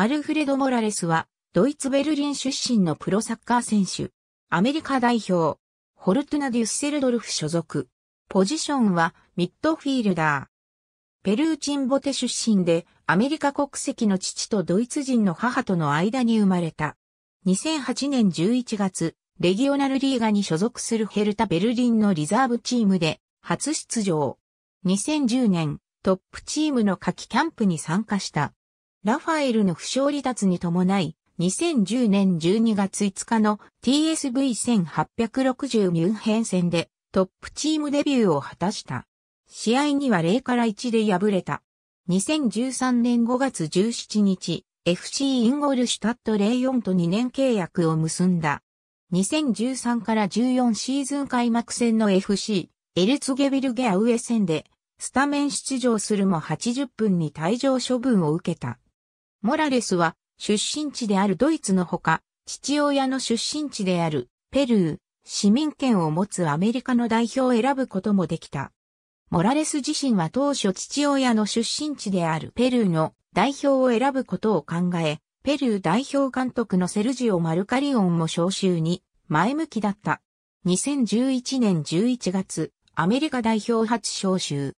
アルフレド・モラレスは、ドイツ・ベルリン出身のプロサッカー選手。アメリカ代表。ホルトゥナ・デュッセルドルフ所属。ポジションは、ミッドフィールダー。ペルーチンボテ出身で、アメリカ国籍の父とドイツ人の母との間に生まれた。2008年11月、レギオナルリーガに所属するヘルタ・ベルリンのリザーブチームで、初出場。2010年、トップチームの夏季キャンプに参加した。ラファエルの負傷離脱に伴い、2010年12月5日の TSV1860 ミュンヘン戦でトップチームデビューを果たした。試合には0から1で敗れた。2013年5月17日、FC インゴルシュタット04と2年契約を結んだ。2013から14シーズン開幕戦の FC、エルツゲビルゲアウエ戦で、スタメン出場するも80分に退場処分を受けた。モラレスは出身地であるドイツのほか、父親の出身地であるペルー、市民権を持つアメリカの代表を選ぶこともできた。モラレス自身は当初父親の出身地であるペルーの代表を選ぶことを考え、ペルー代表監督のセルジオ・マルカリオンも招集に前向きだった。2011年11月、アメリカ代表初招集。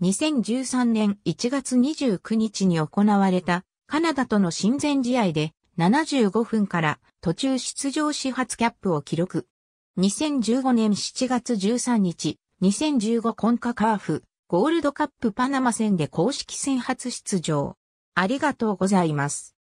2013年1月29日に行われたカナダとの親善試合で75分から途中出場し初キャップを記録。2015年7月13日、2015コンカカーフ、ゴールドカップパナマ戦で公式戦初出場。ありがとうございます。